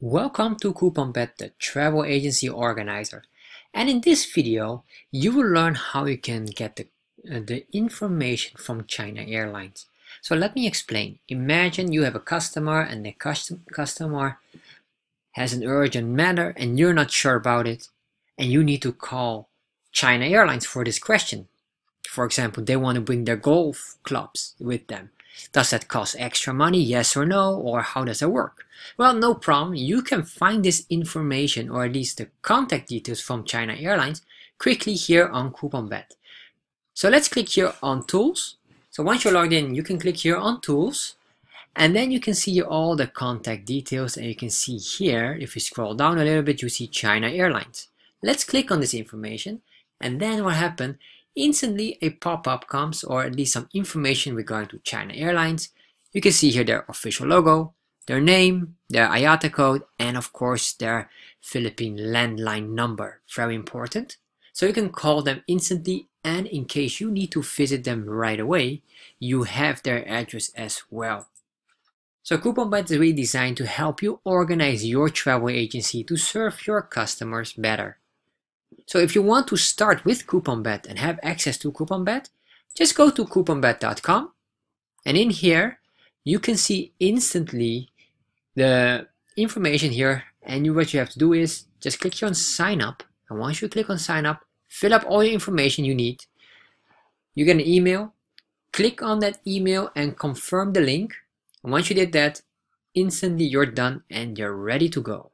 Welcome to CouponBet, the travel agency organizer. And in this video, you will learn how you can get the, uh, the information from China Airlines. So let me explain. Imagine you have a customer and the custom customer has an urgent matter and you're not sure about it and you need to call China Airlines for this question. For example, they want to bring their golf clubs with them does that cost extra money, yes or no, or how does that work? Well, no problem, you can find this information or at least the contact details from China Airlines quickly here on CouponBet. So let's click here on Tools. So once you're logged in, you can click here on Tools and then you can see all the contact details and you can see here, if you scroll down a little bit, you see China Airlines. Let's click on this information and then what happened instantly a pop-up comes or at least some information regarding to China Airlines. You can see here their official logo, their name, their IATA code, and of course their Philippine landline number. Very important. So you can call them instantly and in case you need to visit them right away, you have their address as well. So CouponBite is really designed to help you organize your travel agency to serve your customers better. So if you want to start with CouponBet and have access to CouponBet, just go to couponbet.com and in here you can see instantly the information here and you, what you have to do is just click on sign up and once you click on sign up, fill up all your information you need. You get an email, click on that email and confirm the link. And once you did that, instantly you're done and you're ready to go.